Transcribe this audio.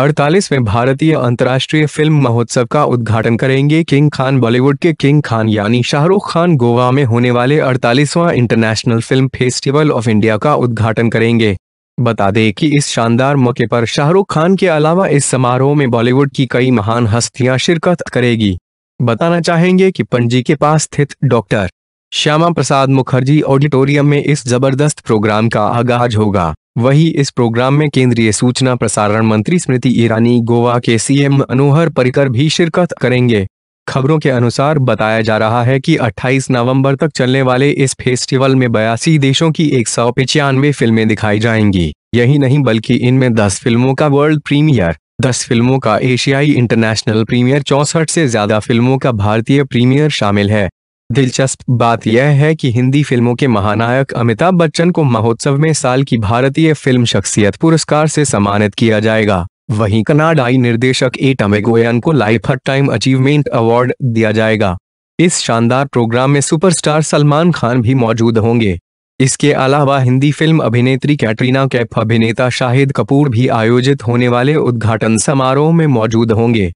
अड़तालीसवें भारतीय अंतर्राष्ट्रीय फिल्म महोत्सव का उद्घाटन करेंगे किंग खान बॉलीवुड के किंग खान यानी शाहरुख खान गोवा में होने वाले 48वां international film festival of India का उद्घाटन करेंगे बता दें कि इस शानदार मौके पर शाहरुख खान के अलावा इस समारोह में बॉलीवुड की कई महान हस्तियां शिरकत करेगी बताना चाहेंगे कि पणजी के पास स्थित डॉक्टर श्यामा प्रसाद मुखर्जी ऑडिटोरियम में इस जबरदस्त प्रोग्राम का आगाज होगा वहीं इस प्रोग्राम में केंद्रीय सूचना प्रसारण मंत्री स्मृति ईरानी गोवा के सीएम मनोहर परिकर भी शिरकत करेंगे खबरों के अनुसार बताया जा रहा है कि 28 नवंबर तक चलने वाले इस फेस्टिवल में बयासी देशों की एक सौ पिचानवे फिल्में दिखाई जाएंगी यही नहीं बल्कि इनमें 10 फिल्मों का वर्ल्ड प्रीमियर 10 फिल्मों का एशियाई इंटरनेशनल प्रीमियर चौसठ से ज्यादा फिल्मों का भारतीय प्रीमियर शामिल है दिलचस्प बात यह है कि हिंदी फिल्मों के महानायक अमिताभ बच्चन को महोत्सव में साल की भारतीय फिल्म शख्सियत पुरस्कार से सम्मानित किया जाएगा वहीं कनाडाई निर्देशक ए टमेगोयन को लाइफ हट टाइम अचीवमेंट अवार्ड दिया जाएगा इस शानदार प्रोग्राम में सुपरस्टार सलमान खान भी मौजूद होंगे इसके अलावा हिंदी फिल्म अभिनेत्री कैटरीना कैफ अभिनेता शाहिद कपूर भी आयोजित होने वाले उद्घाटन समारोह में मौजूद होंगे